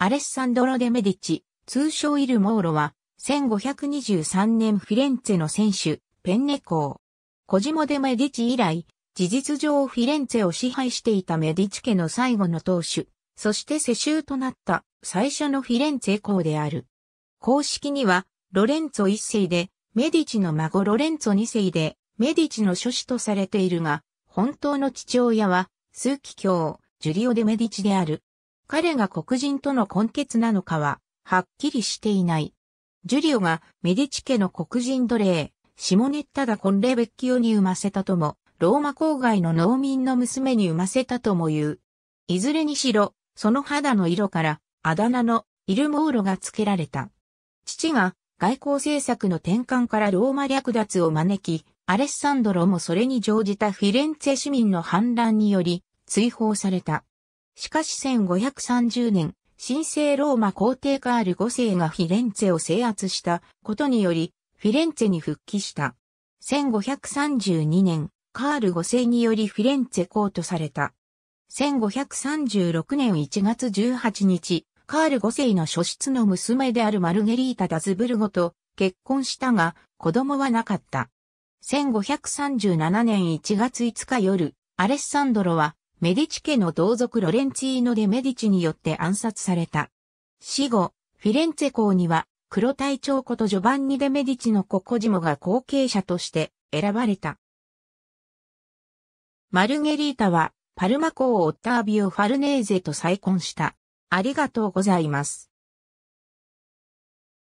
アレッサンドロ・デ・メディチ、通称イル・モーロは、1523年フィレンツェの選手、ペンネ公。コジモ・デ・メディチ以来、事実上フィレンツェを支配していたメディチ家の最後の当主、そして世襲となった最初のフィレンツェ公である。公式には、ロレンツォ一世で、メディチの孫ロレンツォ二世で、メディチの諸子とされているが、本当の父親は、ーキ卿、ジュリオ・デ・メディチである。彼が黒人との根血なのかは、はっきりしていない。ジュリオがメディチ家の黒人奴隷、シモネッタ・ダ・コンレベッキオに産ませたとも、ローマ郊外の農民の娘に産ませたとも言う。いずれにしろ、その肌の色から、あだ名のイルモーロが付けられた。父が外交政策の転換からローマ略奪を招き、アレッサンドロもそれに乗じたフィレンツェ市民の反乱により追放された。しかし1530年、神聖ローマ皇帝カール5世がフィレンツェを制圧したことにより、フィレンツェに復帰した。1532年、カール5世によりフィレンツェ公とされた。1536年1月18日、カール5世の初出の娘であるマルゲリータ・ダズブルゴと結婚したが、子供はなかった。1537年1月5日夜、アレッサンドロはメディチ家の同族ロレンチーノ・デ・メディチによって暗殺された。死後、フィレンツェ公には、黒隊長ことジョバンニ・デ・メディチのココジモが後継者として選ばれた。マルゲリータは、パルマ公オッタービオ・ファルネーゼと再婚した。ありがとうございます。